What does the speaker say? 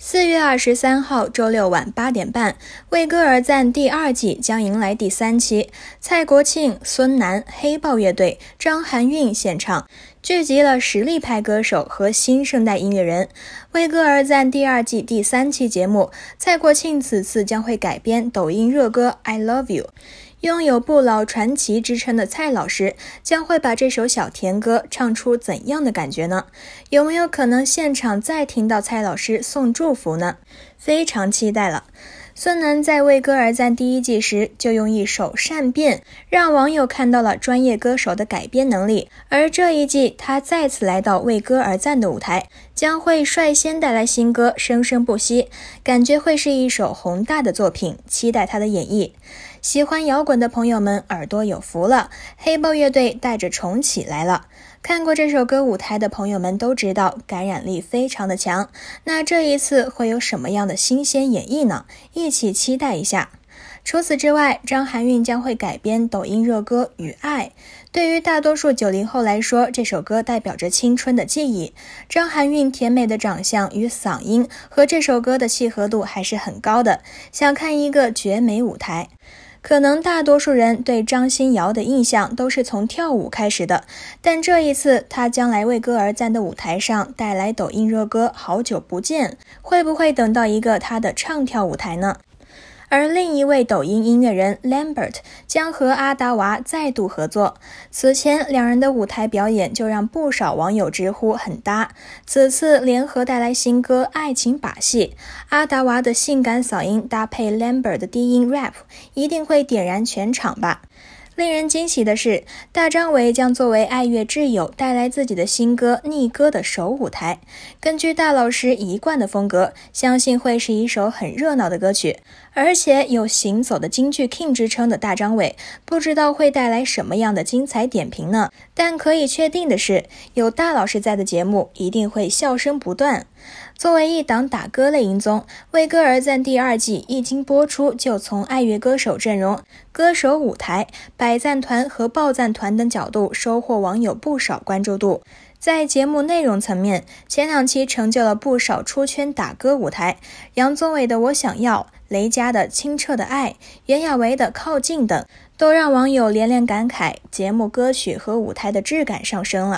四月二十三号周六晚八点半，《为歌而赞》第二季将迎来第三期，蔡国庆、孙楠、黑豹乐队、张含韵献唱，聚集了实力派歌手和新生代音乐人。《为歌而赞》第二季第三期节目，蔡国庆此次将会改编抖音热歌《I Love You》。拥有不老传奇之称的蔡老师，将会把这首小甜歌唱出怎样的感觉呢？有没有可能现场再听到蔡老师送祝福呢？非常期待了。孙楠在《为歌而赞》第一季时，就用一首《善变》让网友看到了专业歌手的改编能力，而这一季他再次来到《为歌而赞》的舞台。将会率先带来新歌《生生不息》，感觉会是一首宏大的作品，期待他的演绎。喜欢摇滚的朋友们耳朵有福了，黑豹乐队带着重启来了。看过这首歌舞台的朋友们都知道，感染力非常的强。那这一次会有什么样的新鲜演绎呢？一起期待一下。除此之外，张含韵将会改编抖音热歌《与爱》。对于大多数九零后来说，这首歌代表着青春的记忆。张含韵甜美的长相与嗓音和这首歌的契合度还是很高的，想看一个绝美舞台。可能大多数人对张欣瑶的印象都是从跳舞开始的，但这一次她将来为歌而战的舞台上带来抖音热歌《好久不见》，会不会等到一个她的唱跳舞台呢？而另一位抖音音乐人 Lambert 将和阿达娃再度合作。此前两人的舞台表演就让不少网友直呼很搭。此次联合带来新歌《爱情把戏》，阿达娃的性感嗓音搭配 Lambert 的低音 rap，一定会点燃全场吧。令人惊喜的是，大张伟将作为爱乐挚友带来自己的新歌《逆歌》的首舞台。根据大老师一贯的风格，相信会是一首很热闹的歌曲。而且有“行走的京剧 King” 之称的大张伟，不知道会带来什么样的精彩点评呢？但可以确定的是，有大老师在的节目，一定会笑声不断。作为一档打歌类音综，《为歌而赞》第二季一经播出，就从爱乐歌手阵容、歌手舞台、百赞团和爆赞团等角度收获网友不少关注度。在节目内容层面，前两期成就了不少出圈打歌舞台，杨宗纬的《我想要》，雷佳的《清澈的爱》，袁娅维的《靠近》等，都让网友连连感慨节目歌曲和舞台的质感上升了。